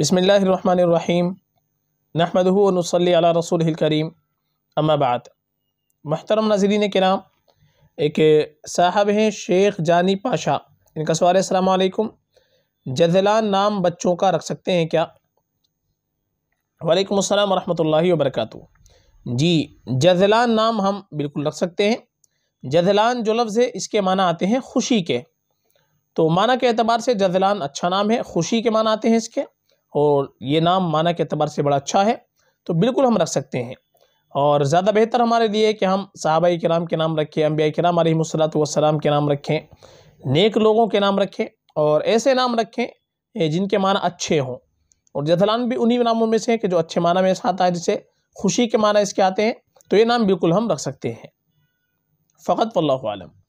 بسم اللہ الرحمن الرحیم نحمده و نصلی علی رسول الکریم اما بعد محترم ناظرین کرام ایک صاحب ہیں شیخ جانی پاشا ان کا سوال السلام علیکم جزلان نام بچوں کا رکھ سکتے ہیں کیا وعلیکم السلام ورحمۃ اللہ وبرکاتہ جی جزلان نام ہم بالکل رکھ سکتے ہیں جذلان جو لفظ ہے اس کے معنی آتے ہیں خوشی کے تو معنی کے اعتبار سے جزلان اچھا نام ہے خوشی کے معنی آتے ہیں اس کے और ये नाम माना के अतबार से बड़ा अच्छा है तो बिल्कुल हम रख सकते हैं और ज़्यादा बेहतर हमारे लिए कि हम साहबा कराम के नाम रखें अम्बिया कराम आलमसलात वसलाम के नाम रखें नेक लोगों के नाम रखें और ऐसे नाम रखें जिनके माना अच्छे हों और जथलान भी उन्हीं नामों में से हैं कि जो अच्छे माना में आता है जिसे खुशी के माना इसके आते हैं तो ये नाम बिल्कुल हम रख सकते हैं फ़कत वल्लम